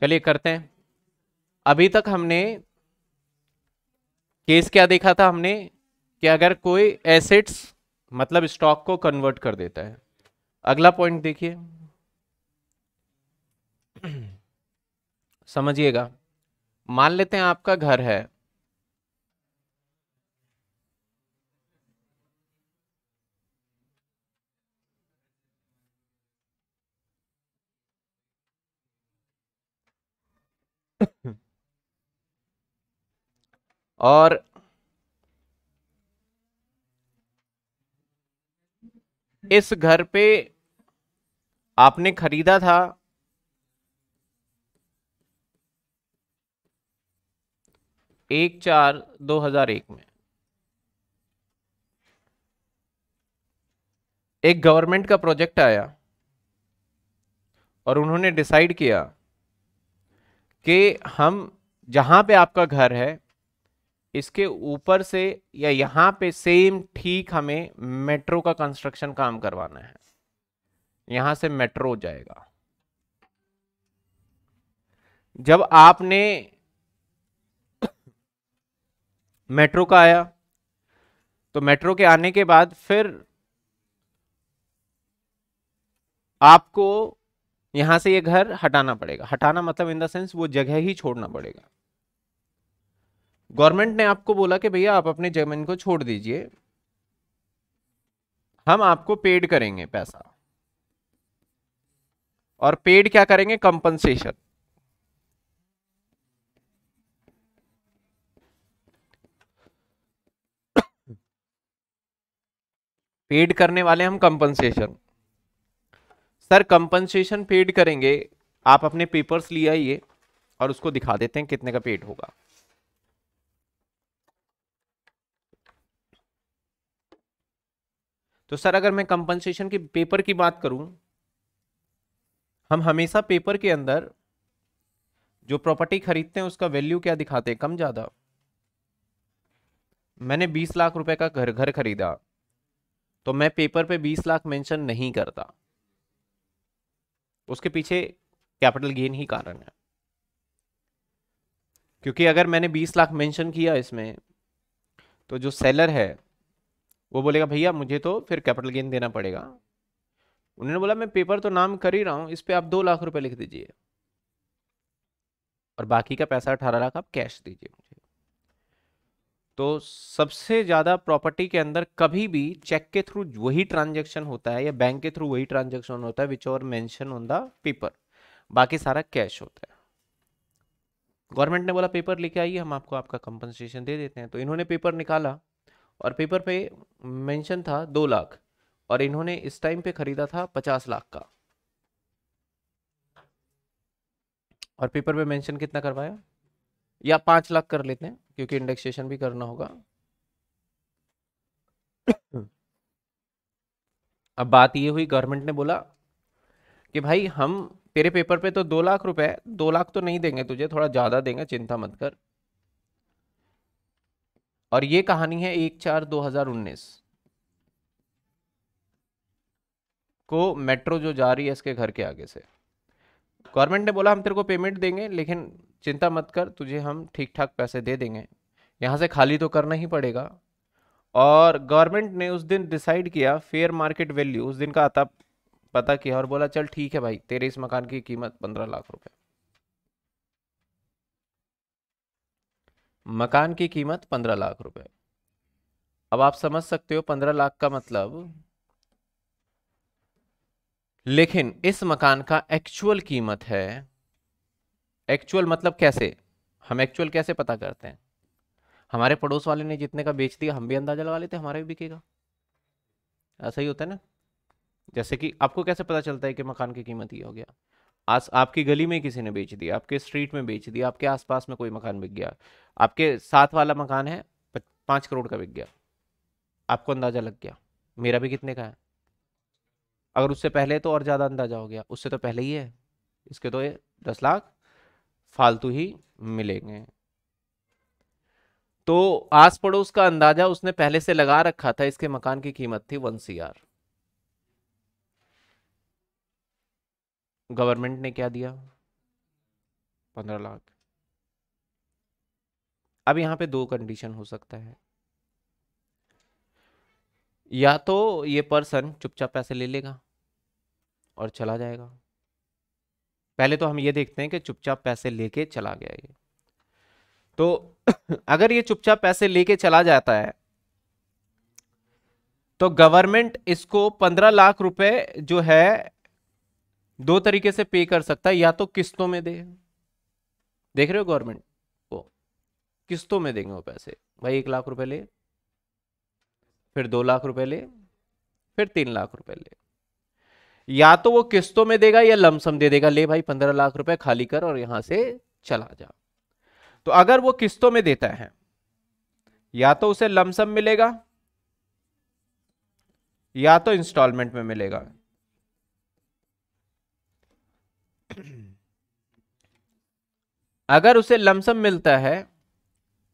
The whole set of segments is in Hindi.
चलिए करते हैं अभी तक हमने केस क्या देखा था हमने कि अगर कोई एसेट्स मतलब स्टॉक को कन्वर्ट कर देता है अगला पॉइंट देखिए समझिएगा मान लेते हैं आपका घर है और इस घर पे आपने खरीदा था एक चार दो हजार एक में एक गवर्नमेंट का प्रोजेक्ट आया और उन्होंने डिसाइड किया कि हम जहां पे आपका घर है इसके ऊपर से या यहाँ पे सेम ठीक हमें मेट्रो का कंस्ट्रक्शन काम करवाना है यहां से मेट्रो जाएगा जब आपने मेट्रो का आया तो मेट्रो के आने के बाद फिर आपको यहां से ये यह घर हटाना पड़ेगा हटाना मतलब इन द सेंस वो जगह ही छोड़ना पड़ेगा गवर्नमेंट ने आपको बोला कि भैया आप अपनी जमीन को छोड़ दीजिए हम आपको पेड करेंगे पैसा और पेड क्या करेंगे कंपनसेशन पेड करने वाले हम कंपनसेशन सर कंपनसेशन पेड करेंगे आप अपने पेपर्स ले आइए और उसको दिखा देते हैं कितने का पेड होगा तो सर अगर मैं कंपनसेशन के पेपर की बात करूं हम हमेशा पेपर के अंदर जो प्रॉपर्टी खरीदते हैं उसका वैल्यू क्या दिखाते हैं कम ज़्यादा मैंने बीस लाख रुपए का घर घर खरीदा तो मैं पेपर पे बीस लाख मेंशन नहीं करता उसके पीछे कैपिटल गेन ही कारण है क्योंकि अगर मैंने बीस लाख मेंशन किया इसमें तो जो सेलर है वो बोलेगा भैया मुझे तो फिर कैपिटल गेन देना पड़ेगा उन्होंने बोला मैं पेपर तो नाम कर ही रहा हूँ इस पर आप दो लाख रुपए लिख दीजिए और बाकी का पैसा अठारह लाख आप कैश दीजिए मुझे तो सबसे ज़्यादा प्रॉपर्टी के अंदर कभी भी चेक के थ्रू वही ट्रांजेक्शन होता है या बैंक के थ्रू वही ट्रांजेक्शन होता है विच और मैंशन ऑन द पेपर बाकी सारा कैश होता है गवर्नमेंट ने बोला पेपर लेके आइए हम आपको आपका कंपनसेशन दे देते हैं तो इन्होंने पेपर निकाला और पेपर पे मेंशन था दो लाख और इन्होंने इस टाइम पे खरीदा था पचास लाख का और पेपर पे मेंशन कितना करवाया या पांच लाख कर लेते हैं क्योंकि इंडेक्सेशन भी करना होगा अब बात ये हुई गवर्नमेंट ने बोला कि भाई हम तेरे पेपर पे तो दो लाख रुपए दो लाख तो नहीं देंगे तुझे थोड़ा ज़्यादा देंगे चिंता मत कर और ये कहानी है एक चार दो हजार उन्नीस को मेट्रो जो जा रही है इसके घर के आगे से गवर्नमेंट ने बोला हम तेरे को पेमेंट देंगे लेकिन चिंता मत कर तुझे हम ठीक ठाक पैसे दे देंगे यहाँ से खाली तो करना ही पड़ेगा और गवर्नमेंट ने उस दिन डिसाइड किया फेयर मार्केट वैल्यू उस दिन का आता पता किया और बोला चल ठीक है भाई तेरे इस मकान की कीमत पंद्रह लाख रुपए मकान की कीमत पंद्रह लाख रुपए अब आप समझ सकते हो पंद्रह लाख का मतलब लेकिन इस मकान का एक्चुअल कीमत है एक्चुअल मतलब कैसे हम एक्चुअल कैसे पता करते हैं हमारे पड़ोस वाले ने जितने का बेच दिया हम भी अंदाजा लगा लेते हमारा भी बिकेगा ऐसा ही होता है ना जैसे कि आपको कैसे पता चलता है कि मकान की कीमत ये हो गया आस आपकी गली में किसी ने बेच दिया आपके स्ट्रीट में बेच दिया आपके आसपास में कोई मकान बिक गया आपके साथ वाला मकान है पाँच करोड़ का बिक गया आपको अंदाज़ा लग गया मेरा भी कितने का है अगर उससे पहले तो और ज़्यादा अंदाज़ा हो गया उससे तो पहले ही है इसके तो ये दस लाख फालतू ही मिलेंगे तो आस पड़ोस का अंदाज़ा उसने पहले से लगा रखा था इसके मकान की कीमत थी वन सी आर गवर्नमेंट ने क्या दिया पंद्रह लाख अब यहां पे दो कंडीशन हो सकता है या तो ये पर्सन चुपचाप पैसे ले लेगा और चला जाएगा पहले तो हम ये देखते हैं कि चुपचाप पैसे लेके चला गया ये तो अगर ये चुपचाप पैसे लेके चला जाता है तो गवर्नमेंट इसको पंद्रह लाख रुपए जो है दो तरीके से पे कर सकता है या तो किस्तों में दे देख रहे हो गवर्नमेंट को किस्तों में देंगे वो पैसे भाई एक लाख रुपए ले फिर दो लाख रुपए ले फिर तीन लाख रुपए ले या तो वो किस्तों में देगा या लमसम दे देगा ले भाई पंद्रह लाख रुपए खाली कर और यहां से चला जा तो अगर वो किस्तों में देता है या तो उसे लमसम मिलेगा या तो इंस्टॉलमेंट में मिलेगा अगर उसे लमसम मिलता है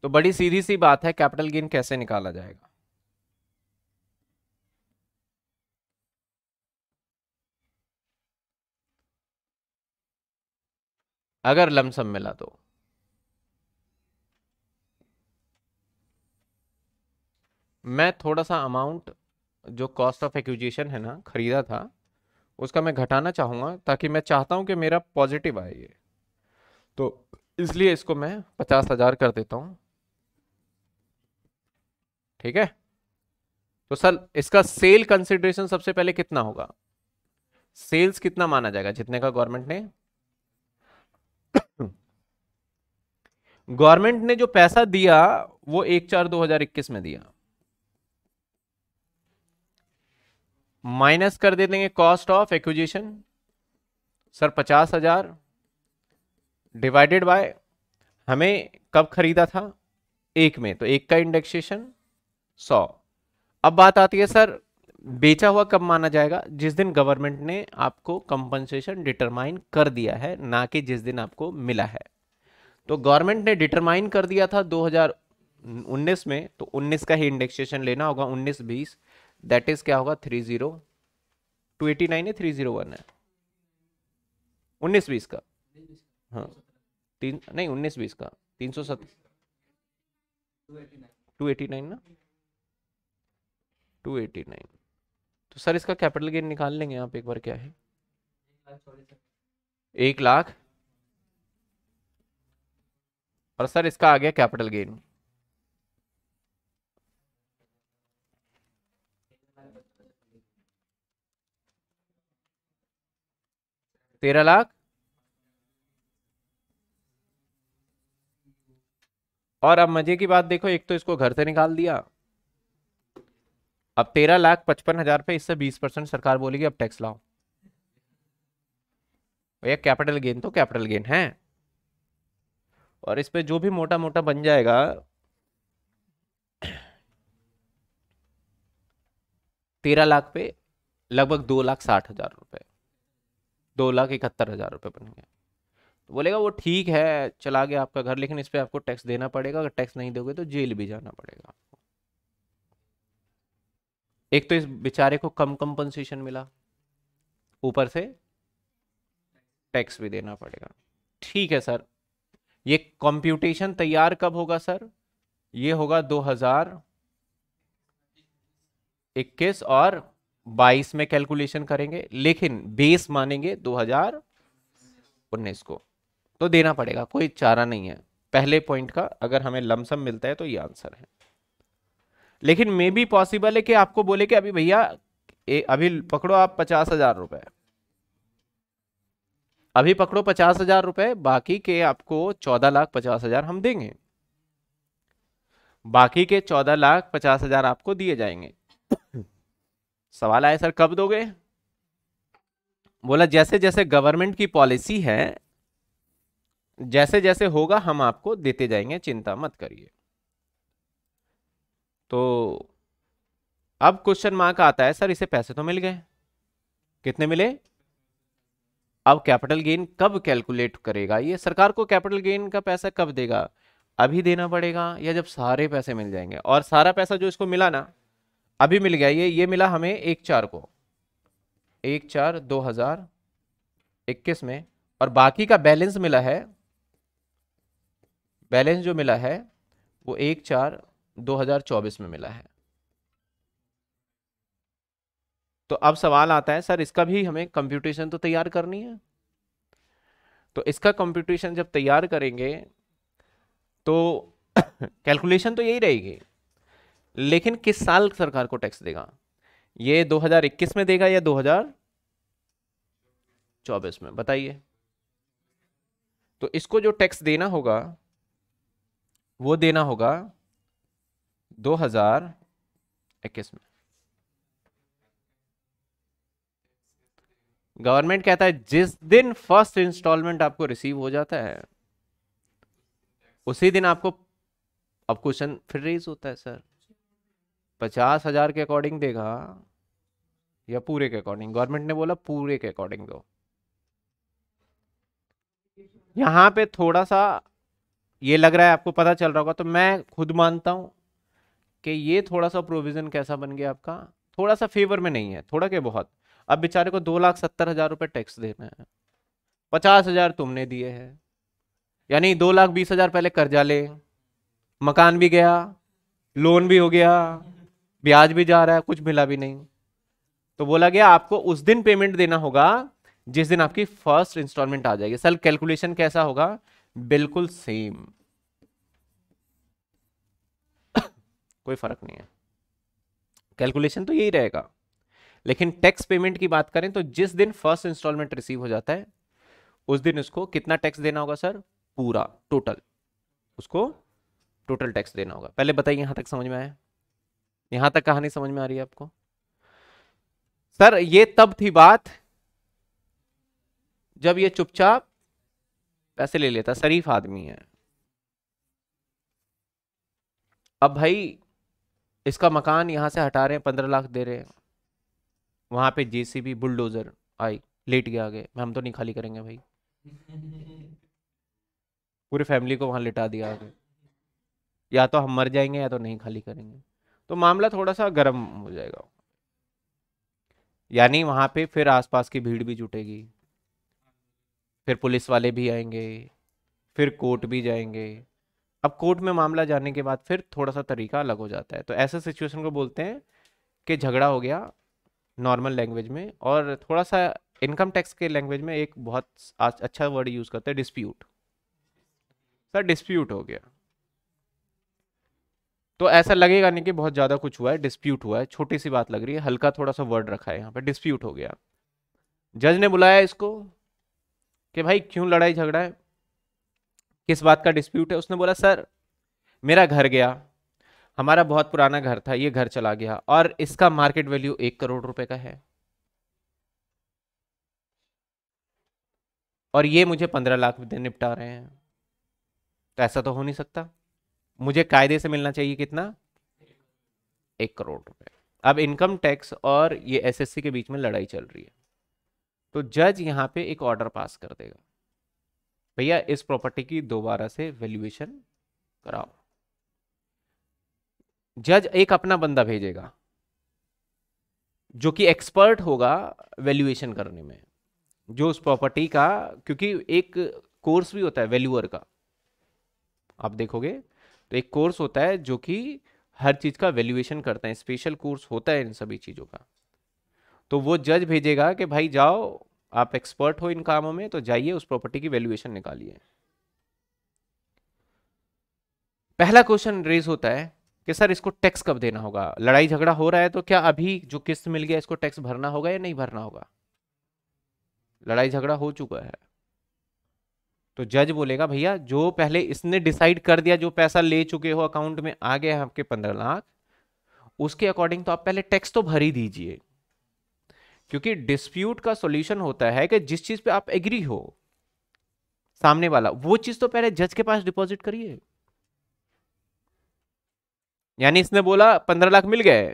तो बड़ी सीधी सी बात है कैपिटल गेन कैसे निकाला जाएगा अगर लमसम मिला तो मैं थोड़ा सा अमाउंट जो कॉस्ट ऑफ एक्विजिशन है ना खरीदा था उसका मैं घटाना चाहूंगा ताकि मैं चाहता हूं कि मेरा पॉजिटिव आए ये तो इसलिए इसको मैं पचास हजार कर देता हूं ठीक है तो सर इसका सेल कंसिडरेशन सबसे पहले कितना होगा सेल्स कितना माना जाएगा जितने का गवर्नमेंट ने गवर्नमेंट ने जो पैसा दिया वो एक चार दो हजार इक्कीस में दिया माइनस कर दे देंगे कॉस्ट ऑफ एक्विजिशन सर पचास हजार डिवाइडेड बाय हमें कब खरीदा था एक में तो एक का इंडेक्सेशन सौ अब बात आती है सर बेचा हुआ कब माना जाएगा जिस दिन गवर्नमेंट ने आपको कंपनसेशन डिटरमाइन कर दिया है ना कि जिस दिन आपको मिला है तो गवर्नमेंट ने डिटरमाइन कर दिया था 2019 में तो 19 का ही इंडेक्सेशन लेना होगा 19 बीस दैट इज क्या होगा three zero two eighty nine है थ्री जीरो वन है उन्नीस बीस का हाँ तीन नहीं उन्नीस बीस का तीन सौ सत टू एटी नाइन ना टू एटी नाइन तो सर इसका कैपिटल गेन निकाल लेंगे आप एक बार क्या है एक लाख और सर इसका आ गया कैपिटल गेन तेरह लाख और अब मजे की बात देखो एक तो इसको घर से निकाल दिया अब तेरह लाख पचपन हजार पे इससे बीस परसेंट सरकार बोलेगी अब टैक्स लाओ भैया कैपिटल गेन तो कैपिटल गेन है और इस पे जो भी मोटा मोटा बन जाएगा तेरह लाख पे लगभग दो लाख साठ हजार रुपये दो लाख इकहत्तर हजार रुपये बन बोलेगा वो ठीक है चला गया आपका घर लेकिन इस पर आपको टैक्स देना पड़ेगा अगर टैक्स नहीं दोगे तो जेल भी जाना पड़ेगा आपको एक तो इस बेचारे को कम कंपनसेशन मिला ऊपर से टैक्स भी देना पड़ेगा ठीक है सर ये कंप्यूटेशन तैयार कब होगा सर ये होगा 2021 और 22 में कैलकुलेशन करेंगे लेकिन बेस मानेंगे 2019 को तो देना पड़ेगा कोई चारा नहीं है पहले पॉइंट का अगर हमें लमसम मिलता है तो ये आंसर है लेकिन मे बी पॉसिबल है कि आपको बोले कि अभी भैया अभी पकड़ो आप पचास हजार रुपए अभी पकड़ो पचास हजार रुपए बाकी के आपको चौदह लाख पचास हजार हम देंगे बाकी के चौदह लाख पचास हजार आपको दिए जाएंगे सवाल आया सर कब दोगे बोला जैसे जैसे गवर्नमेंट की पॉलिसी है जैसे जैसे होगा हम आपको देते जाएंगे चिंता मत करिए तो अब क्वेश्चन मार्क आता है सर इसे पैसे तो मिल गए कितने मिले अब कैपिटल गेन कब कैलकुलेट करेगा ये सरकार को कैपिटल गेन का पैसा कब देगा अभी देना पड़ेगा या जब सारे पैसे मिल जाएंगे और सारा पैसा जो इसको मिला ना अभी मिल गया ये ये मिला हमें एक चार को एक चार दो हजार इक्कीस में और बाकी का बैलेंस मिला है बैलेंस जो मिला है वो एक चार 2024 में मिला है तो अब सवाल आता है सर इसका भी हमें कंप्यूटेशन तो तैयार करनी है तो इसका कंप्यूटेशन जब तैयार करेंगे तो कैलकुलेशन तो यही रहेगी लेकिन किस साल सरकार को टैक्स देगा ये 2021 में देगा या 2024 में बताइए तो इसको जो टैक्स देना होगा वो देना होगा दो हजार इक्कीस में गवर्नमेंट कहता है जिस दिन फर्स्ट इंस्टॉलमेंट आपको रिसीव हो जाता है उसी दिन आपको अब क्वेश्चन फिर रेज होता है सर पचास हजार के अकॉर्डिंग देगा या पूरे के अकॉर्डिंग गवर्नमेंट ने बोला पूरे के अकॉर्डिंग दो यहां पे थोड़ा सा ये लग रहा है आपको पता चल रहा होगा तो मैं खुद मानता हूँ कि ये थोड़ा सा प्रोविज़न कैसा बन गया आपका थोड़ा सा फेवर में नहीं है थोड़ा के बहुत अब बेचारे को दो लाख सत्तर हज़ार रुपये टैक्स देना है पचास हज़ार तुमने दिए हैं यानी दो लाख बीस हज़ार पहले कर्जा ले मकान भी गया लोन भी हो गया ब्याज भी जा रहा है कुछ मिला भी नहीं तो बोला गया आपको उस दिन पेमेंट देना होगा जिस दिन आपकी फर्स्ट इंस्टॉलमेंट आ जाएगी सर कैलकुलेशन कैसा होगा बिल्कुल सेम कोई फर्क नहीं है कैलकुलेशन तो यही रहेगा लेकिन टैक्स पेमेंट की बात करें तो जिस दिन फर्स्ट इंस्टॉलमेंट रिसीव हो जाता है उस दिन उसको कितना टैक्स देना होगा सर पूरा टोटल उसको टोटल टैक्स देना होगा पहले बताइए यहां तक समझ में आया यहां तक कहानी समझ में आ रही है आपको सर ये तब थी बात जब ये चुपचाप पैसे ले लेता शरीफ आदमी है अब भाई इसका मकान यहाँ से हटा रहे हैं पंद्रह लाख दे रहे हैं वहाँ पे जेसीबी बुलडोजर आई लेट गया आगे हम तो नहीं खाली करेंगे भाई पूरी फैमिली को वहाँ लिटा दिया आगे या तो हम मर जाएंगे या तो नहीं खाली करेंगे तो मामला थोड़ा सा गर्म हो जाएगा यानी वहाँ पे फिर आसपास की भीड़ भी जुटेगी फिर पुलिस वाले भी आएंगे फिर कोर्ट भी जाएंगे अब कोर्ट में मामला जाने के बाद फिर थोड़ा सा तरीका अलग हो जाता है तो ऐसे सिचुएशन को बोलते हैं कि झगड़ा हो गया नॉर्मल लैंग्वेज में और थोड़ा सा इनकम टैक्स के लैंग्वेज में एक बहुत अच्छा वर्ड यूज़ करते हैं डिस्प्यूट सर डिस्प्यूट हो गया तो ऐसा लगेगा नहीं कि बहुत ज़्यादा कुछ हुआ है डिस्प्यूट हुआ है छोटी सी बात लग रही है हल्का थोड़ा सा वर्ड रखा है यहाँ पर डिस्प्यूट हो गया जज ने बुलाया इसको कि भाई क्यों लड़ाई झगड़ा है किस बात का डिस्प्यूट है उसने बोला सर मेरा घर गया हमारा बहुत पुराना घर था ये घर चला गया और इसका मार्केट वैल्यू एक करोड़ रुपए का है और ये मुझे पंद्रह लाख निपटा रहे हैं तो ऐसा तो हो नहीं सकता मुझे कायदे से मिलना चाहिए कितना एक करोड़ रुपए अब इनकम टैक्स और ये एसएससी के बीच में लड़ाई चल रही है तो जज यहाँ पे एक ऑर्डर पास कर देगा भैया इस प्रॉपर्टी की दोबारा से वैल्यूएशन कराओ जज एक अपना बंदा भेजेगा जो कि एक्सपर्ट होगा वैल्यूएशन करने में जो उस प्रॉपर्टी का क्योंकि एक कोर्स भी होता है वैल्यूअर का आप देखोगे तो एक कोर्स होता है जो कि हर चीज़ का वैल्यूएशन करता है स्पेशल कोर्स होता है इन सभी चीज़ों का तो वो जज भेजेगा कि भाई जाओ आप एक्सपर्ट हो इन कामों में तो जाइए उस प्रॉपर्टी की वैल्यूएशन निकालिए पहला क्वेश्चन रेज होता है कि सर इसको टैक्स कब देना होगा लड़ाई झगड़ा हो रहा है तो क्या अभी जो किस्त मिल गया इसको टैक्स भरना होगा या नहीं भरना होगा लड़ाई झगड़ा हो चुका है तो जज बोलेगा भैया जो पहले इसने डिसाइड कर दिया जो पैसा ले चुके हो अकाउंट में आ गया है आपके पंद्रह लाख उसके अकॉर्डिंग तो आप पहले टैक्स तो भर ही दीजिए क्योंकि डिस्प्यूट का सोल्यूशन होता है कि जिस चीज़ पे आप एग्री हो सामने वाला वो चीज़ तो पहले जज के पास डिपॉजिट करिए यानी इसने बोला पंद्रह लाख मिल गए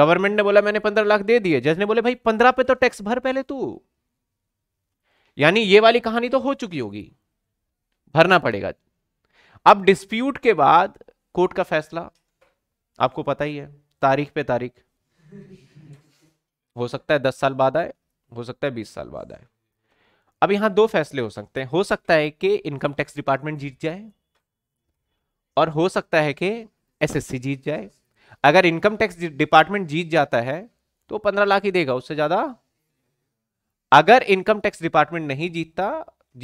गवर्नमेंट ने बोला मैंने पंद्रह लाख दे दिए जज ने बोले भाई पंद्रह पे तो टैक्स भर पहले तू यानी ये वाली कहानी तो हो चुकी होगी भरना पड़ेगा अब डिस्प्यूट के बाद कोर्ट का फैसला आपको पता ही है तारीख पे तारीख हो सकता है दस साल बाद आए हो सकता है बीस साल बाद आए अब यहां दो फैसले हो सकते हैं हो सकता है कि इनकम टैक्स डिपार्टमेंट जीत जाए और हो सकता है कि एसएससी जीत जाए अगर इनकम टैक्स डिपार्टमेंट जीत जाता है तो पंद्रह लाख ही देगा उससे ज्यादा अगर इनकम टैक्स डिपार्टमेंट नहीं जीतता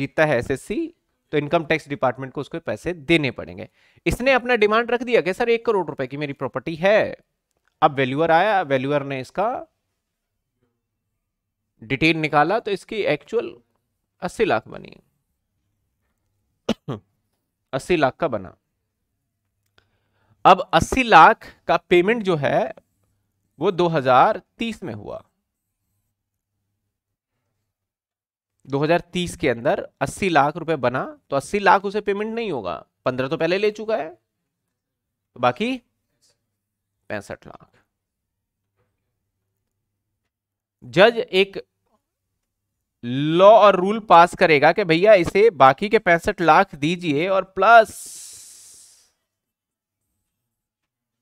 जीतता है एसएससी तो इनकम टैक्स डिपार्टमेंट को उसको पैसे देने पड़ेंगे इसने अपना डिमांड रख दिया कि सर एक करोड़ रुपए की मेरी प्रॉपर्टी है अब वैल्यूअर आया वैल्यूअर ने इसका डिटेल निकाला तो इसकी एक्चुअल अस्सी लाख बनी अस्सी लाख का बना अब अस्सी लाख का पेमेंट जो है वो 2030 में हुआ 2030 के अंदर 80 लाख रुपए बना तो 80 लाख उसे पेमेंट नहीं होगा 15 तो पहले ले चुका है तो बाकी पैंसठ लाख जज एक लॉ और रूल पास करेगा कि भैया इसे बाकी के पैंसठ लाख दीजिए और प्लस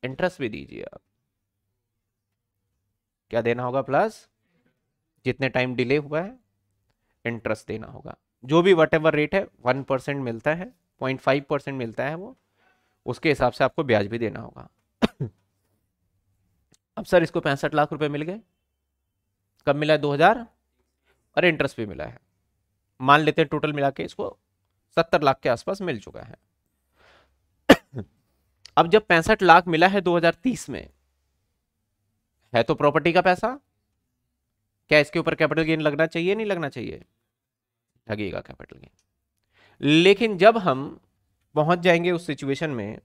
इंटरेस्ट भी दीजिए आप क्या देना होगा प्लस जितने टाइम डिले हुआ है इंटरेस्ट देना होगा जो भी वट रेट है वन परसेंट मिलता है पॉइंट फाइव परसेंट मिलता है वो उसके हिसाब से आपको ब्याज भी देना होगा अब सर इसको पैंसठ लाख रुपए मिल गए कब मिला है दो हजार और इंटरेस्ट भी मिला है मान लेते हैं टोटल मिला के इसको सत्तर लाख के आसपास मिल चुका है अब जब पैंसठ लाख मिला है 2030 में है तो प्रॉपर्टी का पैसा क्या इसके ऊपर कैपिटल गेन लगना चाहिए नहीं लगना चाहिए लगेगा कैपिटल गेन लेकिन जब हम पहुंच जाएंगे उस सिचुएशन में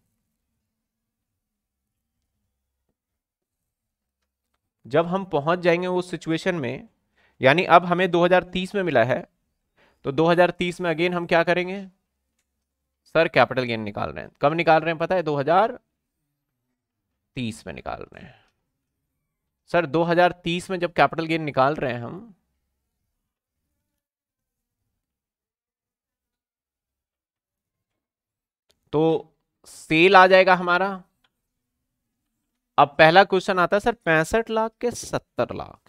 जब हम पहुंच जाएंगे उस सिचुएशन में यानी अब हमें 2030 में मिला है तो 2030 में अगेन हम क्या करेंगे सर कैपिटल गेन निकाल रहे हैं कब निकाल रहे हैं पता है 2030 में निकाल रहे हैं सर 2030 में जब कैपिटल गेन निकाल रहे हैं हम तो सेल आ जाएगा हमारा अब पहला क्वेश्चन आता है सर पैंसठ लाख के सत्तर लाख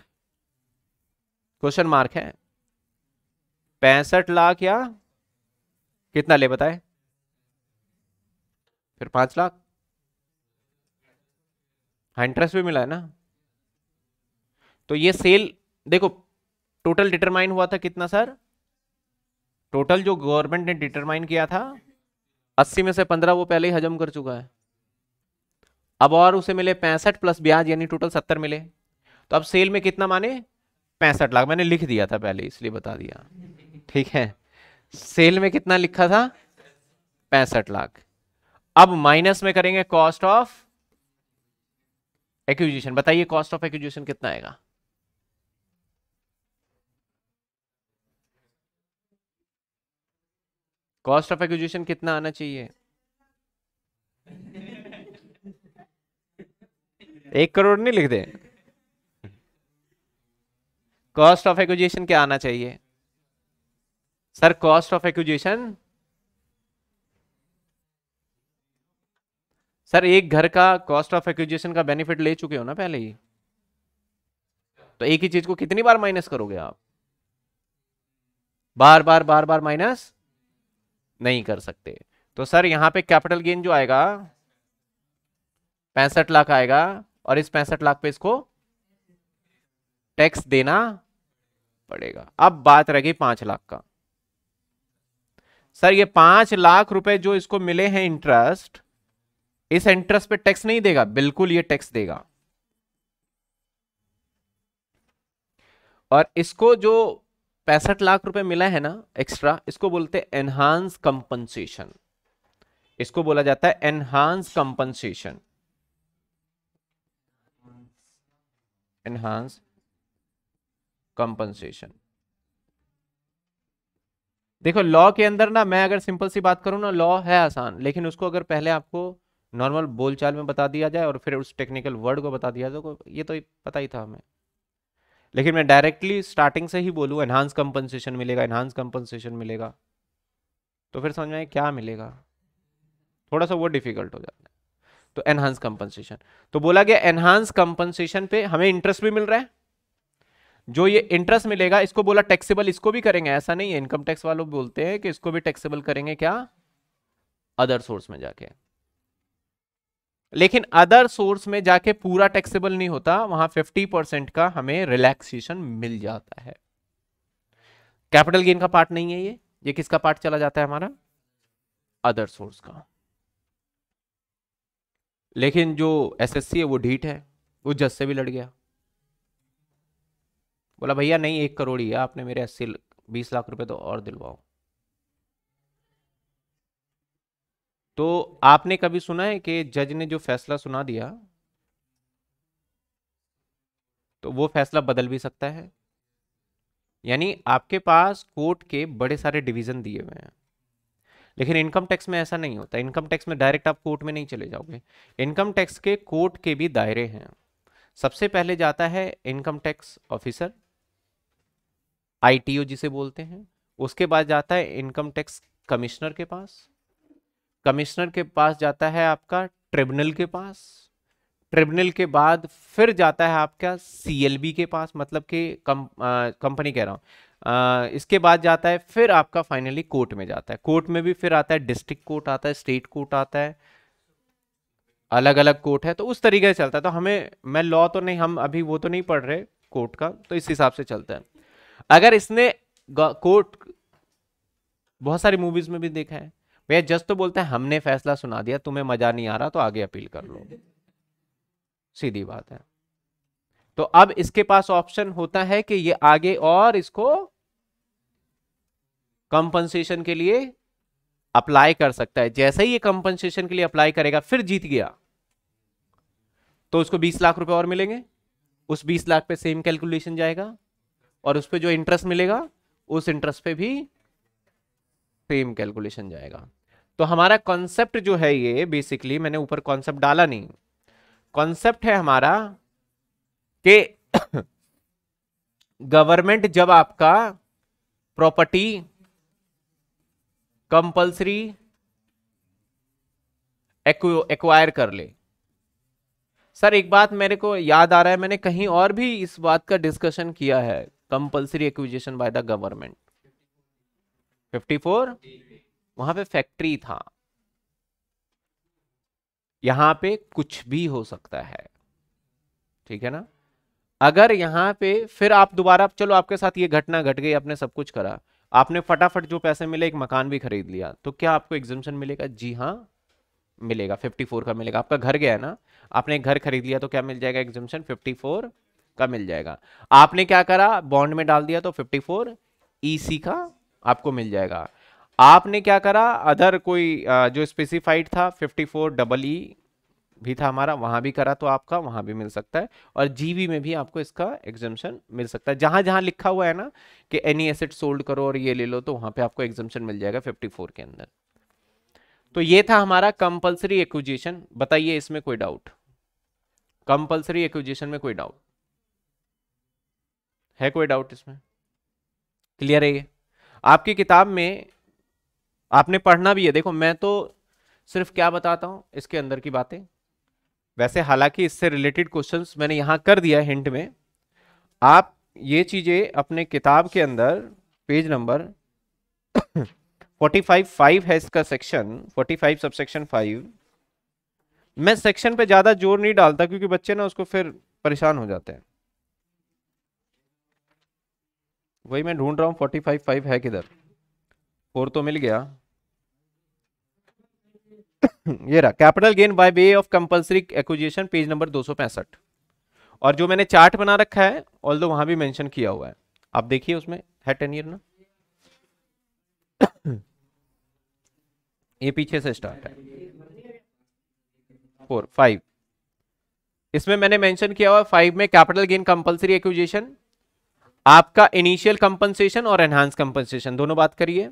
क्वेश्चन मार्क है पैंसठ लाख या कितना ले बताए फिर पांच लाख हाँ इंटरेस्ट भी मिला है ना तो ये सेल देखो टोटल डिटरमाइन हुआ था कितना सर टोटल जो गवर्नमेंट ने डिटरमाइन किया था अस्सी में से पंद्रह वो पहले ही हजम कर चुका है अब और उसे मिले पैंसठ प्लस ब्याज यानी टोटल सत्तर मिले तो अब सेल में कितना माने पैंसठ लाख मैंने लिख दिया था पहले इसलिए बता दिया ठीक है सेल में कितना लिखा था पैंसठ लाख अब माइनस में करेंगे कॉस्ट ऑफ एक्विजिशन बताइए कॉस्ट ऑफ एक्विजिशन कितना आएगा कॉस्ट ऑफ एक्विजिशन कितना आना चाहिए एक करोड़ नहीं लिख दे कॉस्ट ऑफ एक्विजिशन क्या आना चाहिए sir cost of acquisition sir एक घर का कॉस्ट ऑफ एक्विजिशन का बेनिफिट ले चुके हो ना पहले ही तो एक ही चीज को कितनी बार माइनस करोगे आप बार बार बार बार माइनस नहीं कर सकते तो सर यहां पे कैपिटल गेन जो आएगा पैंसठ लाख आएगा और इस पैंसठ लाख पे इसको टैक्स देना पड़ेगा अब बात रह गई पांच लाख का सर ये पांच लाख रुपए जो इसको मिले हैं इंटरेस्ट इस इंटरेस्ट पे टैक्स नहीं देगा बिल्कुल ये टैक्स देगा और इसको जो पैंसठ लाख रुपए मिला है ना एक्स्ट्रा इसको बोलते हैं एनहांस कंपनसेशन इसको बोला जाता है एनहांस कंपनसेशन एनहांस कंपनसेशन देखो लॉ के अंदर ना मैं अगर सिंपल सी बात करूं ना लॉ है आसान लेकिन उसको अगर पहले आपको नॉर्मल बोलचाल में बता दिया जाए और फिर उस टेक्निकल वर्ड को बता दिया जाए तो ये तो पता ही था हमें लेकिन मैं डायरेक्टली स्टार्टिंग से ही बोलूं एनहांस कंपनसेशन मिलेगा एनहांस कंपनसेशन मिलेगा तो फिर समझ में क्या मिलेगा थोड़ा सा वो डिफिकल्ट हो जाता है तो एनहांस कंपनसेशन तो बोला गया एनहांस कंपनसेशन पे हमें इंटरेस्ट भी मिल रहा है जो ये इंटरेस्ट मिलेगा इसको बोला टैक्सेबल इसको भी करेंगे ऐसा नहीं है इनकम टैक्स वालों बोलते हैं कि इसको भी टैक्सेबल करेंगे क्या अदर सोर्स में जाके लेकिन अदर सोर्स में जाके पूरा टैक्सेबल नहीं होता वहां 50 परसेंट का हमें रिलैक्सेशन मिल जाता है कैपिटल गेन का पार्ट नहीं है ये ये किसका पार्ट चला जाता है हमारा अदर सोर्स का लेकिन जो एसएससी है वो ढीठ है वो जस से भी लड़ गया बोला भैया नहीं एक करोड़ ही है आपने मेरे अस्सी बीस लाख रुपए तो और दिलवाओ तो आपने कभी सुना है कि जज ने जो फैसला सुना दिया तो वो फैसला बदल भी सकता है यानी आपके पास कोर्ट के बड़े सारे डिवीजन दिए हुए हैं लेकिन इनकम टैक्स में ऐसा नहीं होता इनकम टैक्स में डायरेक्ट आप कोर्ट में नहीं चले जाओगे इनकम टैक्स के कोर्ट के भी दायरे हैं सबसे पहले जाता है इनकम टैक्स ऑफिसर आई जिसे बोलते हैं उसके बाद जाता है इनकम टैक्स कमिश्नर के पास कमिश्नर के पास जाता है आपका ट्रिब्यूनल के पास ट्रिब्यूनल के बाद फिर जाता है आपका सी के पास मतलब कि कम कंपनी कह रहा हूँ इसके बाद जाता है फिर आपका फाइनली कोर्ट में जाता है कोर्ट में भी फिर आता है डिस्ट्रिक्ट कोर्ट आता है स्टेट कोर्ट आता है अलग अलग कोर्ट है तो उस तरीके से चलता है तो हमें मैं लॉ तो नहीं हम अभी वो तो नहीं पढ़ रहे कोर्ट का तो इस हिसाब से चलता है अगर इसने कोर्ट बहुत सारी मूवीज में भी देखा है भैया जज तो बोलते हैं हमने फैसला सुना दिया तुम्हें मजा नहीं आ रहा तो आगे अपील कर लो सीधी बात है तो अब इसके पास ऑप्शन होता है कि ये आगे और इसको कंपनसेशन के लिए अप्लाई कर सकता है जैसे ही ये कंपनसेशन के लिए अप्लाई करेगा फिर जीत गया तो उसको 20 लाख रुपए और मिलेंगे उस 20 लाख पे सेम कैलकुलेशन जाएगा और उस पर जो इंटरेस्ट मिलेगा उस इंटरेस्ट पे भी सेम कैलकुलेशन जाएगा तो हमारा कॉन्सेप्ट जो है ये बेसिकली मैंने ऊपर कॉन्सेप्ट डाला नहीं कॉन्सेप्ट है हमारा कि गवर्नमेंट जब आपका प्रॉपर्टी कंपल्सरी एक्वायर कर ले सर एक बात मेरे को याद आ रहा है मैंने कहीं और भी इस बात का डिस्कशन किया है compulsory acquisition by the government 54 वहां पे फैक्ट्री था यहां पे कुछ भी हो सकता है ठीक है ना अगर यहाँ पे फिर आप दोबारा चलो आपके साथ ये घटना घट गई आपने सब कुछ करा आपने फटाफट जो पैसे मिले एक मकान भी खरीद लिया तो क्या आपको एग्जामेशन मिलेगा जी हाँ मिलेगा 54 का मिलेगा आपका घर गया है ना आपने घर खरीद लिया तो क्या मिल जाएगा एग्जामेशन 54 का मिल जाएगा आपने क्या करा बॉन्ड में डाल दिया तो 54 ईसी e का आपको मिल जाएगा आपने क्या करा अदर कोई जो स्पेसिफाइड था 54 डबल ई भी था हमारा वहां भी करा तो आपका वहां भी मिल सकता है और जीवी में भी आपको इसका एग्जामेशन मिल सकता है जहां जहां लिखा हुआ है ना कि एनी एसेट सोल्ड करो और ये ले लो तो वहां पे आपको एग्जामेशन मिल जाएगा 54 के अंदर तो ये था हमारा कंपलसरी एक्विजिशन बताइए इसमें कोई डाउट कंपलसरी एक्विजिशन में कोई डाउट है कोई डाउट इसमें क्लियर है ये आपकी किताब में आपने पढ़ना भी है देखो मैं तो सिर्फ क्या बताता हूँ इसके अंदर की बातें वैसे हालांकि इससे रिलेटेड क्वेश्चंस मैंने यहाँ कर दिया हिंट में आप ये चीज़ें अपने किताब के अंदर पेज नंबर 45 फाइव है इसका सेक्शन 45 सब सेक्शन फाइव मैं सेक्शन पे ज़्यादा जोर नहीं डालता क्योंकि बच्चे ना उसको फिर परेशान हो जाते हैं वही मैं ढूंढ रहा हूँ फोर्टी फाइव फाइव है किधर फोर तो मिल गया ये रहा capital gain by way of compulsory acquisition page number दो और जो मैंने चार्ट बना रखा है ऑल दो वहां भी मेंशन किया हुआ है आप देखिए उसमें है टेन ईयर ना ये पीछे से स्टार्ट है फोर फाइव इसमें मैंने मेंशन किया हुआ फाइव में कैपिटल गेन कंपलसरी एक्विजिशन आपका इनिशियल कंपनसेशन और एनहांस कंपनसेशन दोनों बात करिए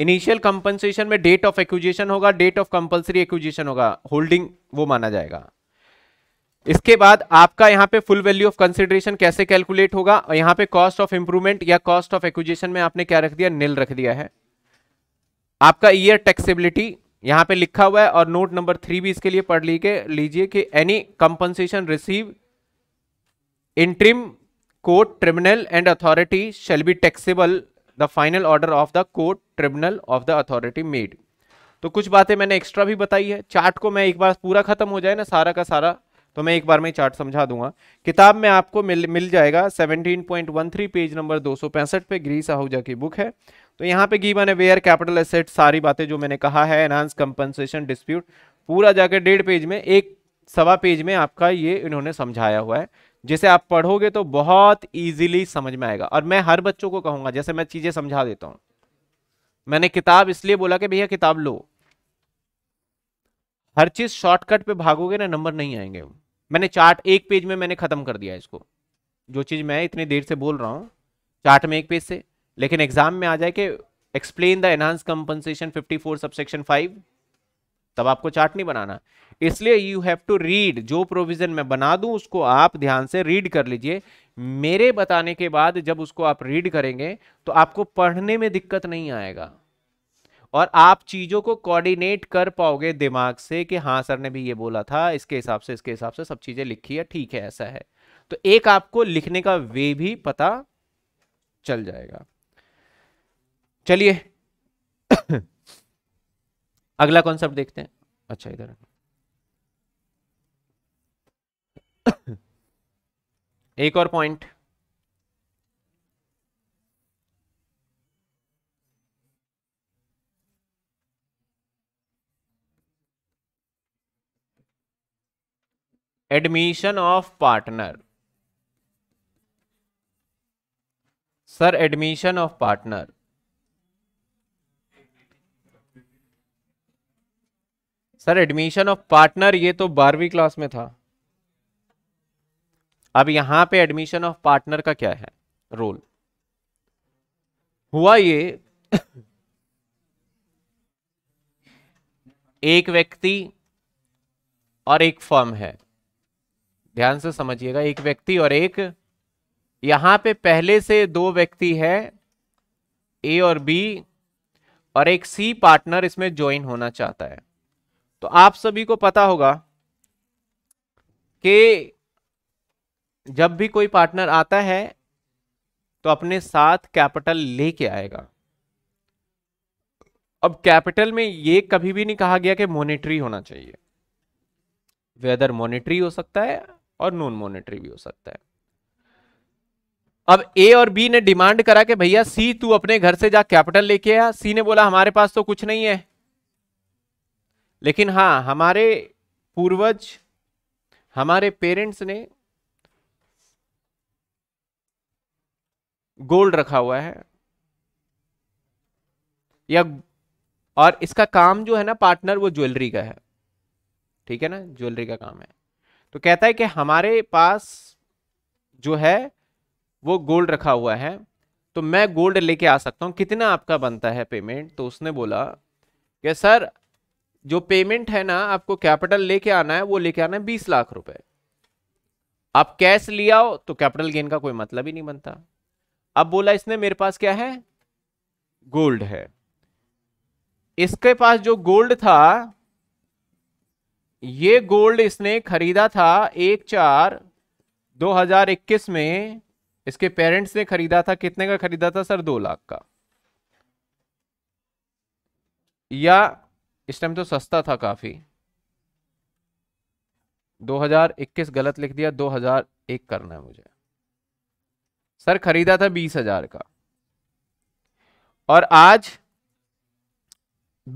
इनिशियल कंपनसेशन में डेट ऑफ एक्विजिशन होगा डेट ऑफ कंपलसरी एक्विजिशन होगा होल्डिंग वो माना जाएगा इसके बाद आपका यहाँ पे फुल वैल्यू ऑफ कंसिडरेशन कैसे कैलकुलेट होगा और यहाँ पे कॉस्ट ऑफ इंप्रूवमेंट या कॉस्ट ऑफ एक्विजिशन में आपने क्या रख दिया नील रख दिया है आपका ईयर टैक्सेबिलिटी यहाँ पे लिखा हुआ है और नोट नंबर थ्री भी इसके लिए पढ़ लीजिए कि any compensation receive interim court tribunal and authority shall be taxable the final order of the court tribunal of the authority made तो कुछ बातें मैंने एक्स्ट्रा भी बताई है चार्ट को मैं एक बार पूरा खत्म हो जाए ना सारा का सारा तो मैं एक बार में चार्ट समझा दूंगा किताब में आपको मिल मिल जाएगा 17.13 पेज नंबर 265 पे ग्री आहूजा की बुक है तो यहाँ पे गीवन है वेयर कैपिटल एसेट सारी बातें जो मैंने कहा है एनहांस कंपनसेशन डिस्प्यूट पूरा जाकर डेढ़ पेज में एक सवा पेज में आपका ये इन्होंने समझाया हुआ है जिसे आप पढ़ोगे तो बहुत ईजिली समझ में आएगा और मैं हर बच्चों को कहूंगा जैसे मैं चीजें समझा देता हूं मैंने किताब इसलिए बोला कि भैया किताब लो हर चीज शॉर्टकट पे भागोगे ना नंबर नहीं आएंगे मैंने चार्ट एक पेज में मैंने खत्म कर दिया इसको जो चीज मैं इतनी देर से बोल रहा हूँ चार्ट में एक पेज से लेकिन एग्जाम में आ जाए कि explain the enhance compensation four subsection five तब आपको चार्ट नहीं बनाना इसलिए यू हैव टू रीड जो प्रोविजन मैं बना दूं उसको आप ध्यान से रीड कर लीजिए मेरे बताने के बाद जब उसको आप रीड करेंगे तो आपको पढ़ने में दिक्कत नहीं आएगा और आप चीज़ों को कोऑर्डिनेट कर पाओगे दिमाग से कि हाँ सर ने भी ये बोला था इसके हिसाब से इसके हिसाब से सब चीज़ें लिखी है ठीक है ऐसा है तो एक आपको लिखने का वे भी पता चल जाएगा चलिए अगला कॉन्सेप्ट देखते हैं अच्छा इधर एक और point admission of partner sir admission of partner sir admission of partner ये तो बारहवीं क्लास में था अब यहां पे एडमिशन ऑफ पार्टनर का क्या है रोल हुआ ये एक व्यक्ति और एक फर्म है ध्यान से समझिएगा एक व्यक्ति और एक यहां पे पहले से दो व्यक्ति है ए और बी और एक सी पार्टनर इसमें ज्वाइन होना चाहता है तो आप सभी को पता होगा कि जब भी कोई पार्टनर आता है तो अपने साथ कैपिटल लेके आएगा अब कैपिटल में ये कभी भी नहीं कहा गया कि मॉनेटरी होना चाहिए वेदर मॉनेटरी हो सकता है और नॉन मॉनेटरी भी हो सकता है अब ए और बी ने डिमांड करा कि भैया सी तू अपने घर से जा कैपिटल लेके आ सी ने बोला हमारे पास तो कुछ नहीं है लेकिन हाँ हमारे पूर्वज हमारे पेरेंट्स ने गोल्ड रखा हुआ है या और इसका काम जो है ना पार्टनर वो ज्वेलरी का है ठीक है ना ज्वेलरी का काम है तो कहता है कि हमारे पास जो है वो गोल्ड रखा हुआ है तो मैं गोल्ड लेके आ सकता हूँ कितना आपका बनता है पेमेंट तो उसने बोला कि सर जो पेमेंट है ना आपको कैपिटल लेके आना है वो लेके आना है बीस लाख रुपए आप कैश लिया हो तो कैपिटल गेन का कोई मतलब ही नहीं बनता अब बोला इसने मेरे पास क्या है गोल्ड है इसके पास जो गोल्ड था ये गोल्ड इसने खरीदा था एक चार 2021 में इसके पेरेंट्स ने खरीदा था कितने का खरीदा था सर दो लाख का या इस टाइम तो सस्ता था काफ़ी 2021 गलत लिख दिया 2001 करना है मुझे सर खरीदा था बीस हजार का और आज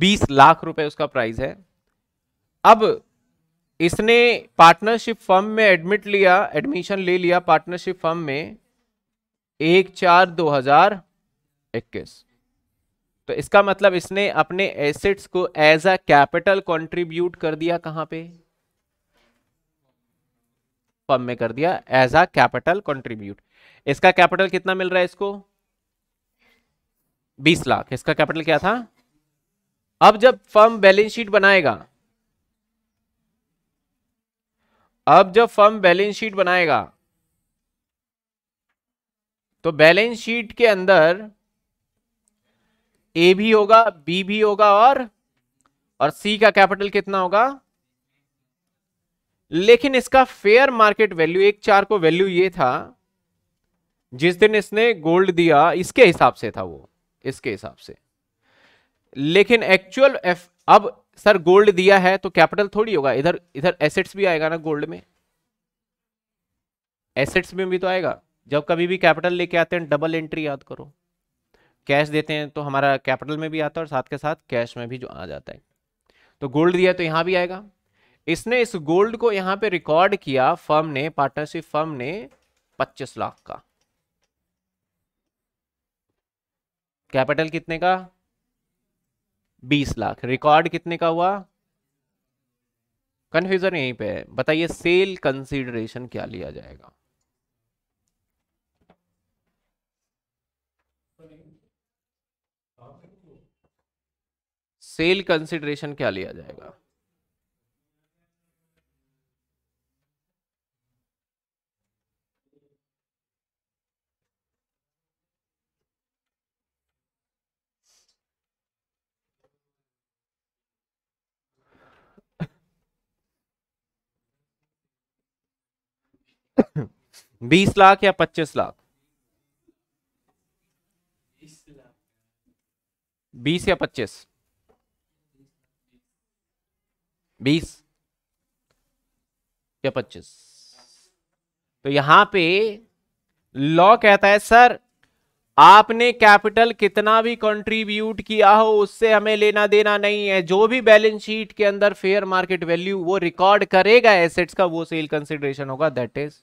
बीस लाख रुपए उसका प्राइस है अब इसने पार्टनरशिप फर्म में एडमिट लिया एडमिशन ले लिया पार्टनरशिप फर्म में एक चार दो हजार इक्कीस तो इसका मतलब इसने अपने एसेट्स को एज अ कैपिटल कंट्रीब्यूट कर दिया कहां पे फर्म में कर दिया एज अ कैपिटल कंट्रीब्यूट इसका कैपिटल कितना मिल रहा है इसको 20 लाख इसका कैपिटल क्या था अब जब फर्म बैलेंस शीट बनाएगा अब जब फर्म बैलेंस शीट बनाएगा तो बैलेंस शीट के अंदर ए भी होगा बी भी होगा और और सी का कैपिटल कितना होगा लेकिन इसका फेयर मार्केट वैल्यू एक चार को वैल्यू ये था जिस दिन इसने गोल्ड दिया इसके हिसाब से था वो इसके हिसाब से लेकिन एक्चुअल एफ अब सर गोल्ड दिया है तो कैपिटल थोड़ी होगा इधर इधर एसेट्स भी आएगा ना गोल्ड में एसेट्स में भी तो आएगा जब कभी भी कैपिटल लेके आते हैं डबल एंट्री याद करो कैश देते हैं तो हमारा कैपिटल में भी आता है और साथ के साथ कैश में भी जो आ जाता है तो गोल्ड दिया तो यहाँ भी आएगा इसने इस गोल्ड को यहाँ पे रिकॉर्ड किया फर्म ने पार्टनरशिप फर्म ने पच्चीस लाख का कैपिटल कितने का बीस लाख रिकॉर्ड कितने का हुआ कंफ्यूजन यहीं पे है बताइए सेल कंसीडरेशन क्या लिया जाएगा सेल कंसिडरेशन क्या लिया जाएगा बीस लाख या पच्चीस लाख बीस या पच्चीस बीस या पच्चीस तो यहां पे लॉ कहता है सर आपने कैपिटल कितना भी कंट्रीब्यूट किया हो उससे हमें लेना देना नहीं है जो भी बैलेंस शीट के अंदर फेयर मार्केट वैल्यू वो रिकॉर्ड करेगा एसेट्स का वो सेल कंसिडरेशन होगा दैट इज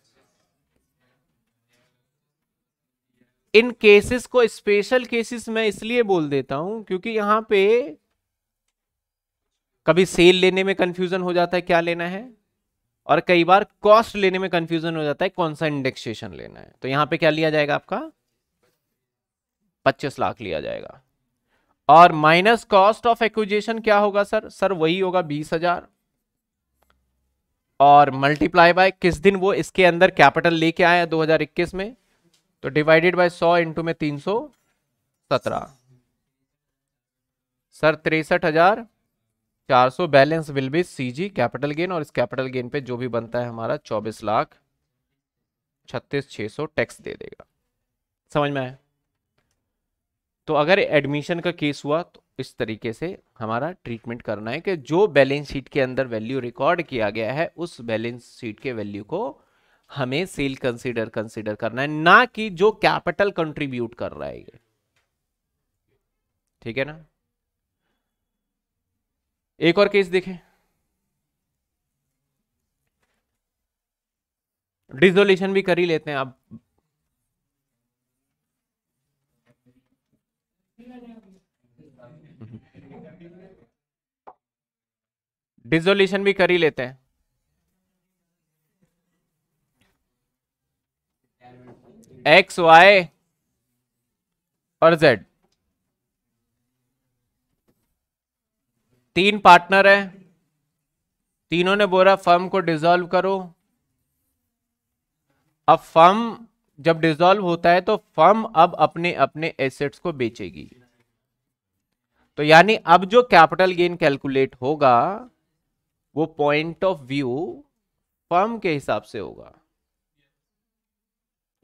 इन केसेस को स्पेशल केसेस मैं इसलिए बोल देता हूं क्योंकि यहां पे कभी सेल लेने में कंफ्यूजन हो जाता है क्या लेना है और कई बार कॉस्ट लेने में कंफ्यूजन हो जाता है कौन सा इंडेक्सेशन लेना है तो यहां पे क्या लिया जाएगा आपका 25 लाख लिया जाएगा और माइनस कॉस्ट ऑफ एक्विजेशन क्या होगा सर सर वही होगा बीस हजार और मल्टीप्लाई बाय किस दिन वो इसके अंदर कैपिटल लेके आए हजार 2021 में तो डिवाइडेड बाय 100 इंटू में सत्रह सर तिरसठ हजार 400 balance will be CG capital gain और इस कैपिटल गेन पे जो भी बनता है हमारा चौबीस लाख छत्तीस छः सौ टैक्स दे देगा समझ में आया तो अगर एडमिशन का केस हुआ तो इस तरीके से हमारा ट्रीटमेंट करना है कि जो बैलेंस शीट के अंदर वैल्यू रिकॉर्ड किया गया है उस बैलेंस शीट के वैल्यू को हमें सेल कंसीडर कंसीडर करना है ना कि जो कैपिटल कंट्रीब्यूट कर रहा है ठीक है ना एक और केस देखें डिजोल्यूशन भी कर ही लेते हैं आप डिजोल्यूशन भी कर ही लेते हैं एक्स वाई और जेड तीन पार्टनर हैं तीनों ने बोला फर्म को डिसॉल्व करो अब फर्म जब डिसॉल्व होता है तो फर्म अब अपने अपने एसेट्स को बेचेगी तो यानी अब जो कैपिटल गेन कैलकुलेट होगा वो पॉइंट ऑफ व्यू फर्म के हिसाब से होगा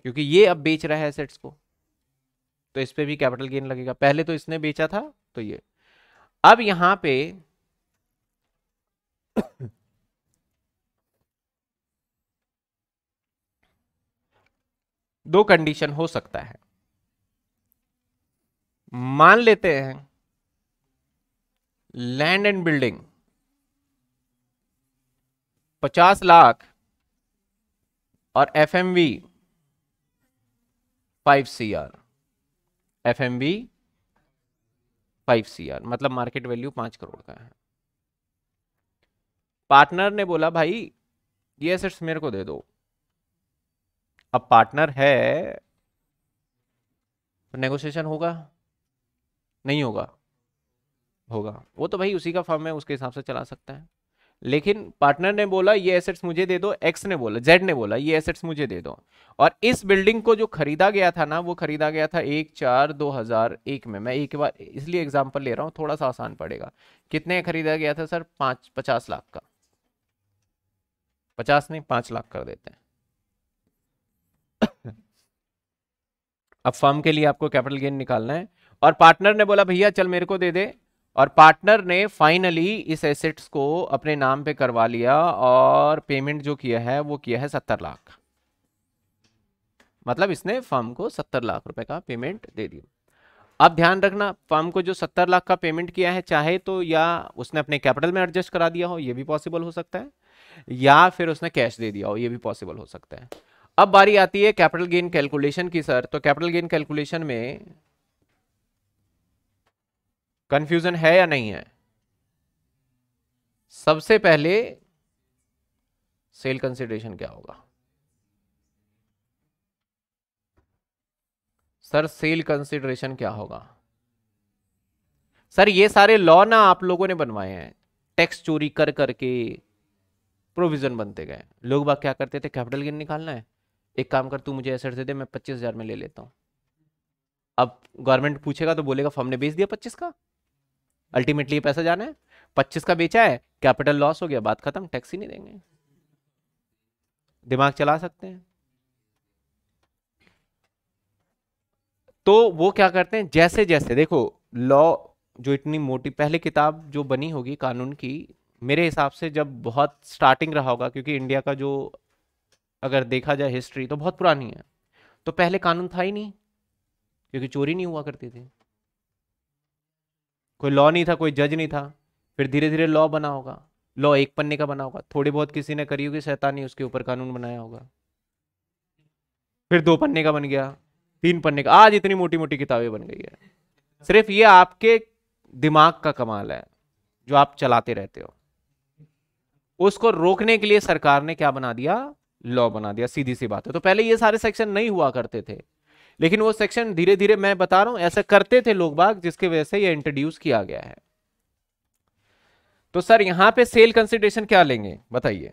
क्योंकि ये अब बेच रहा है एसेट्स को तो इस पे भी कैपिटल गेन लगेगा पहले तो इसने बेचा था तो ये अब यहां पे दो कंडीशन हो सकता है मान लेते हैं लैंड एंड बिल्डिंग पचास लाख और F M V five C R F M V five C मतलब मार्केट वैल्यू पांच करोड़ का है पार्टनर ने बोला भाई ये एसेट्स मेरे को दे दो अब पार्टनर है तो नेगोशिएशन होगा नहीं होगा होगा वो तो भाई उसी का फर्म है उसके हिसाब से चला सकता है लेकिन पार्टनर ने बोला ये एसेट्स मुझे दे दो एक्स ने बोला जेड ने बोला ये एसेट्स मुझे दे दो और इस बिल्डिंग को जो खरीदा गया था ना वो खरीदा गया था एक चार दो हजार एक में मैं एक बार इसलिए एग्जाम्पल ले रहा हूँ थोड़ा सा आसान पड़ेगा कितने खरीदा गया था सर पांच पचास लाख का पचास नहीं पांच लाख कर देते हैं अब फॉर्म के लिए आपको कैपिटल गेन निकालना है और पार्टनर ने बोला भैया चल मेरे को दे दे और पार्टनर ने फाइनली इस एसेट्स को अपने नाम पे करवा लिया और पेमेंट जो किया है वो किया है सत्तर लाख मतलब इसने फर्म को सत्तर लाख रुपए का पेमेंट दे दिया अब ध्यान रखना फर्म को जो सत्तर लाख का पेमेंट किया है चाहे तो या उसने अपने कैपिटल में एडजस्ट करा दिया हो ये भी पॉसिबल हो सकता है या फिर उसने कैश दे दिया हो ये भी पॉसिबल हो सकता है अब बारी आती है कैपिटल गेन कैलकुलेशन की सर तो कैपिटल गेन कैलकुलेशन में कंफ्यूजन है या नहीं है सबसे पहले सेल कंसिडरेशन क्या होगा सर सेल कंसिडरेशन क्या होगा सर ये सारे लॉ ना आप लोगों ने बनवाए हैं टैक्स चोरी कर करके प्रोविजन बनते गए लोग बात क्या करते थे कैपिटल गेन निकालना है एक काम कर तू मुझे एसेट दे दे मैं पच्चीस हजार में ले लेता हूं अब गवर्नमेंट पूछेगा तो बोलेगा फॉर्म ने बेच दिया पच्चीस का अल्टीमेटली ये पैसा जाना है पच्चीस का बेचा है कैपिटल लॉस हो गया बात खत्म टैक्स ही नहीं देंगे दिमाग चला सकते हैं तो वो क्या करते हैं जैसे जैसे देखो लॉ जो इतनी मोटी पहले किताब जो बनी होगी कानून की मेरे हिसाब से जब बहुत स्टार्टिंग रहा होगा क्योंकि इंडिया का जो अगर देखा जाए हिस्ट्री तो बहुत पुरानी है तो पहले कानून था ही नहीं क्योंकि चोरी नहीं हुआ करती थी कोई लॉ नहीं था कोई जज नहीं था फिर धीरे धीरे लॉ बना होगा लॉ एक पन्ने का बना होगा थोड़ी बहुत किसी ने करी होगी शैतानी उसके ऊपर कानून बनाया होगा फिर दो पन्ने का बन गया तीन पन्ने का आज इतनी मोटी मोटी किताबें बन गई है सिर्फ ये आपके दिमाग का कमाल है जो आप चलाते रहते हो उसको रोकने के लिए सरकार ने क्या बना दिया लॉ बना दिया सीधी सी बात है तो पहले ये सारे सेक्शन नहीं हुआ करते थे लेकिन वो सेक्शन धीरे धीरे मैं बता रहा हूं ऐसा करते थे लोग बाग जिसके वजह से ये इंट्रोड्यूस किया गया है तो सर यहां पे सेल कंसिडरेशन क्या लेंगे बताइए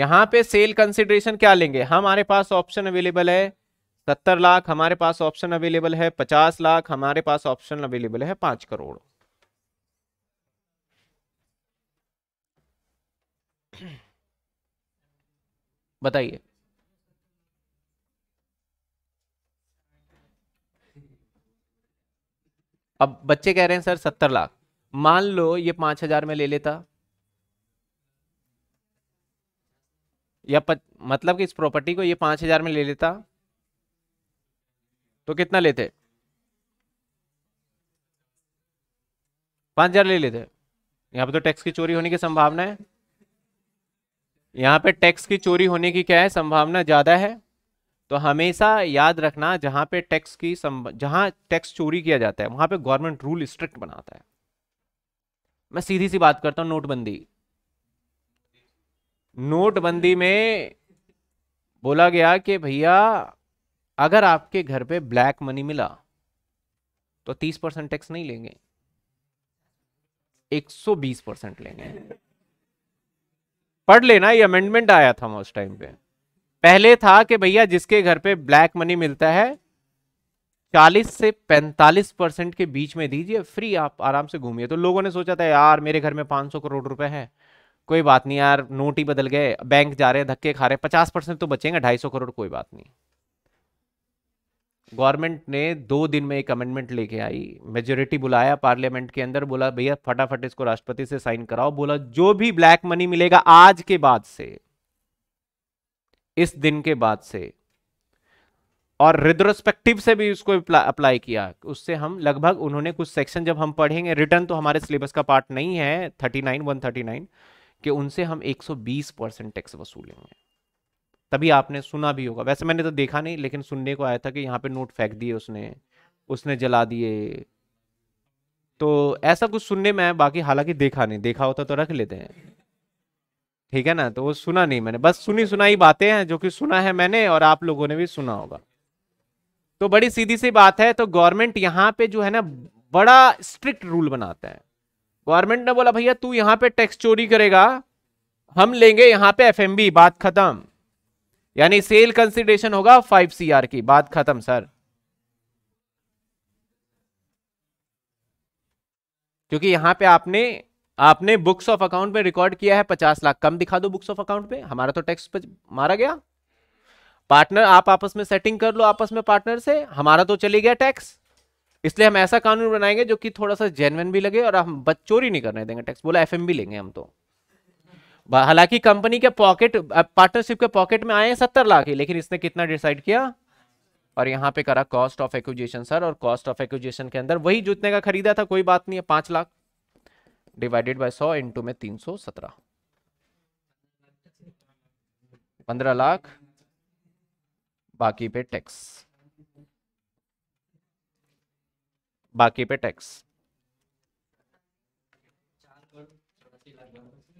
यहां पे सेल कंसिडरेशन क्या लेंगे हमारे पास ऑप्शन अवेलेबल है सत्तर लाख हमारे पास ऑप्शन अवेलेबल है पचास लाख हमारे पास ऑप्शन अवेलेबल है पांच करोड़ बताइए अब बच्चे कह रहे हैं सर सत्तर लाख मान लो ये पांच हजार में ले लेता या पत, मतलब कि इस प्रॉपर्टी को ये पांच हजार में ले लेता तो कितना लेते पांच हजार ले लेते यहां पे तो टैक्स की चोरी होने की संभावना है यहां पे टैक्स की चोरी होने की क्या है संभावना ज्यादा है तो हमेशा याद रखना जहां पे टैक्स की जहां टैक्स चोरी किया जाता है वहां पे गवर्नमेंट रूल स्ट्रिक्ट बनाता है मैं सीधी सी बात करता हूं नोटबंदी नोटबंदी में बोला गया कि भैया अगर आपके घर पे ब्लैक मनी मिला तो तीस परसेंट टैक्स नहीं लेंगे एक सौ बीस परसेंट लेंगे पढ़ लेना ये अमेंडमेंट आया था उस टाइम पे पहले था कि भैया जिसके घर पे ब्लैक मनी मिलता है 40 से 45 परसेंट के बीच में दीजिए फ्री आप आराम से घूमिए तो लोगों ने सोचा था यार मेरे घर में 500 करोड़ रुपए हैं कोई बात नहीं यार नोट ही बदल गए बैंक जा रहे हैं धक्के खा रहे हैं पचास परसेंट तो बचेंगे ढाई सौ करोड़ कोई बात नहीं गवर्नमेंट ने दो दिन में एक अमेंडमेंट लेके आई मेजोरिटी बुलाया पार्लियामेंट के अंदर बोला भैया फटाफट इसको राष्ट्रपति से साइन कराओ बोला जो भी ब्लैक मनी मिलेगा आज के बाद से इस दिन के बाद से और रिद्रोस्पेक्टिव से भी उसको अप्लाई किया उससे हम लगभग उन्होंने कुछ सेक्शन जब हम पढ़ेंगे रिटर्न तो हमारे सिलेबस का पार्ट नहीं है thirty nine one thirty nine कि उनसे हम 120 परसेंट टैक्स वसूलेंगे तभी आपने सुना भी होगा वैसे मैंने तो देखा नहीं लेकिन सुनने को आया था कि यहाँ पे नोट फेंक दिए उसने उसने जला दिए तो ऐसा कुछ सुनने में बाकी हालांकि देखा नहीं देखा होता तो, तो रख लेते हैं ठीक है ना तो वो सुना नहीं मैंने बस सुनी सुनाई बातें हैं जो कि सुना है मैंने और आप लोगों ने भी सुना होगा तो बड़ी सीधी सी बात है तो गवर्नमेंट यहाँ पे जो है ना बड़ा स्ट्रिक्ट रूल बनाता है गवर्नमेंट ने बोला भैया तू यहाँ पे टैक्स चोरी करेगा हम लेंगे यहाँ पे एफएमबी बात खत्म यानी सेल कंसिडरेशन होगा फाइव सी की बात खत्म सर क्योंकि यहां पे आपने आपने बुक्स ऑफ अकाउंट में रिकॉर्ड किया है पचास लाख कम दिखा दो बुक्स ऑफ अकाउंट में हमारा तो टैक्स मारा गया पार्टनर आप आपस में सेटिंग कर लो आपस में पार्टनर से हमारा तो चली गया टैक्स इसलिए हम ऐसा कानून बनाएंगे जो कि थोड़ा सा जेनवन भी लगे और हम चोरी नहीं करने देंगे टैक्स बोला एफ भी लेंगे हम तो हालांकि कंपनी के पॉकेट पार्टनरशिप के पॉकेट में आए सत्तर लाख ही लेकिन इसने कितना डिसाइड किया और यहां पे करा कॉस्ट ऑफ एक्विजेशन सर और कॉस्ट ऑफ एक्विजेशन के अंदर वही जितने का खरीदा था कोई बात नहीं है पांच लाख डिवाइडेड बाय सौ इंटू में तीन सौ सत्रह पंद्रह लाख बाकी पे टैक्स बाकी पे टैक्स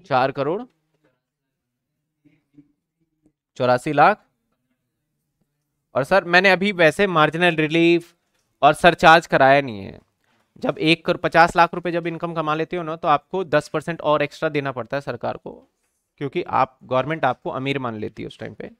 चार करोड़ चौरासी लाख और सर मैंने अभी वैसे मार्जिनल रिलीफ और सरचार्ज कराया नहीं है जब एक करोड़ पचास लाख रुपए जब इनकम कमा लेते हो ना तो आपको दस परसेंट और एक्स्ट्रा देना पड़ता है सरकार को क्योंकि आप गवर्नमेंट आपको अमीर मान लेती है उस टाइम पे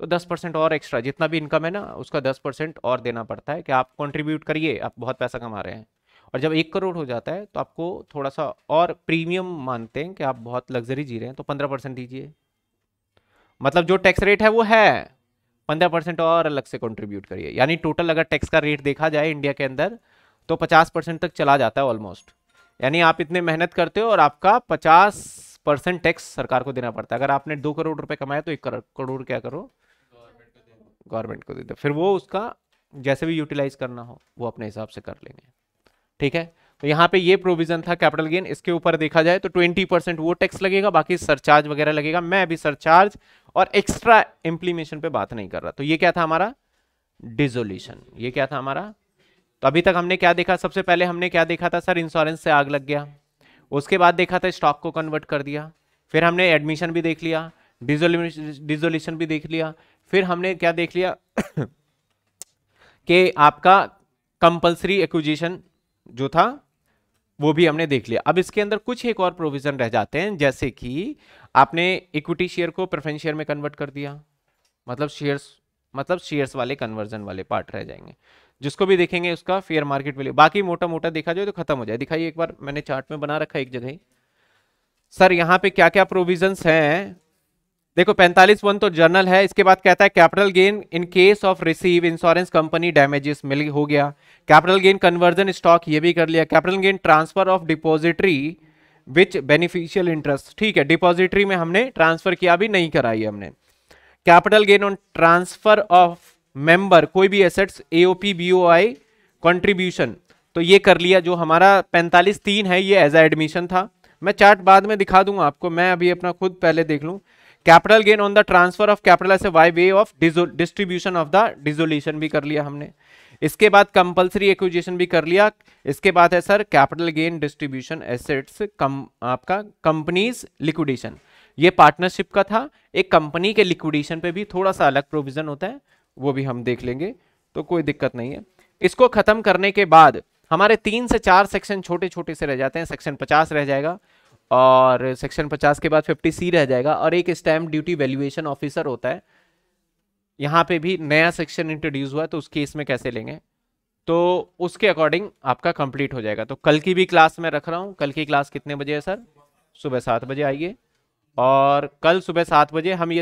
तो दस परसेंट और एक्स्ट्रा जितना भी इनकम है ना उसका दस परसेंट और देना पड़ता है कि आप कंट्रीब्यूट करिए आप बहुत पैसा कमा रहे हैं और जब एक करोड़ हो जाता है तो आपको थोड़ा सा और प्रीमियम मानते हैं कि आप बहुत लग्जरी जी रहे हैं तो पंद्रह परसेंट दीजिए मतलब जो टैक्स रेट है वो है पंद्रह परसेंट और अलग से कॉन्ट्रीब्यूट करिए यानी टोटल अगर टैक्स का रेट देखा जाए इंडिया के अंदर तो पचास परसेंट तक चला जाता है ऑलमोस्ट यानी आप इतने मेहनत करते हो और आपका पचास परसेंट टैक्स सरकार को देना पड़ता है अगर आपने दो करोड़ रुपए कमाया तो एक करोड़ क्या करो गवर्नमेंट को दे दो फिर वो उसका जैसे भी यूटिलाइज करना हो वो अपने हिसाब से कर लेंगे ठीक है तो यहाँ पे ये प्रोविजन था कैपिटल गेन इसके ऊपर देखा जाए तो 20 परसेंट वो टैक्स लगेगा बाकी सरचार्ज वगैरह लगेगा मैं अभी सरचार्ज और एक्स्ट्रा इम्प्लीमेशन पे बात नहीं कर रहा तो ये क्या था हमारा डिजोल्यूशन ये क्या था हमारा तो अभी तक हमने क्या देखा सबसे पहले हमने क्या देखा था सर इंश्योरेंस से आग लग गया उसके बाद देखा था स्टॉक को कन्वर्ट कर दिया फिर हमने एडमिशन भी देख लिया डिजोल्यूशन भी देख लिया फिर हमने क्या देख लिया कि आपका कंपल्सरी एक्विजिशन जो था वो भी हमने देख लिया अब इसके अंदर कुछ एक और प्रोविजन रह जाते हैं जैसे कि आपने इक्विटी शेयर को प्रेफरेंस शेयर में कन्वर्ट कर दिया मतलब शेयर्स मतलब शेयर्स वाले कन्वर्जन वाले पार्ट रह जाएंगे जिसको भी देखेंगे उसका फेयर मार्केट वैल्यू बाकी मोटा मोटा देखा जाए तो खत्म हो जाए दिखाइए एक बार मैंने चार्ट में बना रखा एक जगह सर यहाँ पे क्या क्या प्रोविजन हैं देखो पैंतालीस वन तो जर्नल है इसके बाद कहता है capital gain in case of receive insurance company damages मिल हो गया कैपिटल गेन कन्वर्जन स्टॉक ये भी कर लिया capital gain transfer of depository which beneficial interest ठीक है डिपॉजिटरी में हमने ट्रांसफर किया भी नहीं कराई हमने capital gain on transfer of member कोई भी एसेट्स एओपी बीओआई कंट्रीब्यूशन तो ये कर लिया जो हमारा पैंतालीस तीन है ये एज एडमिशन था मैं चार्ट बाद में दिखा दूंगा आपको मैं अभी अपना खुद पहले देख लूँ capital gain on the transfer of capital as by way of distribution of the dissolution भी कर लिया हमने इसके बाद कंपलसरी एक्विजिशन भी कर लिया इसके बाद है sir capital gain distribution assets कम आपका कंपनीज लिक्विडेशन ये पार्टनरशिप का था एक कंपनी के लिक्विडेशन पे भी थोड़ा सा अलग प्रोविजन होता है वो भी हम देख लेंगे तो कोई दिक्कत नहीं है इसको खत्म करने के बाद हमारे तीन से चार सेक्शन छोटे छोटे से रह जाते हैं सेक्शन पचास रह जाएगा और सेक्शन पचास के बाद फिफ्टी सी रह जाएगा और एक स्टैम्प ड्यूटी वैल्यूएशन ऑफिसर होता है यहाँ पे भी नया सेक्शन इंट्रोड्यूस हुआ तो उस केस में कैसे लेंगे तो उसके अकॉर्डिंग आपका कंप्लीट हो जाएगा तो कल की भी क्लास मैं रख रहा हूँ कल की क्लास कितने बजे है सर सुबह सात बजे आइए और कल सुबह सात बजे हम ये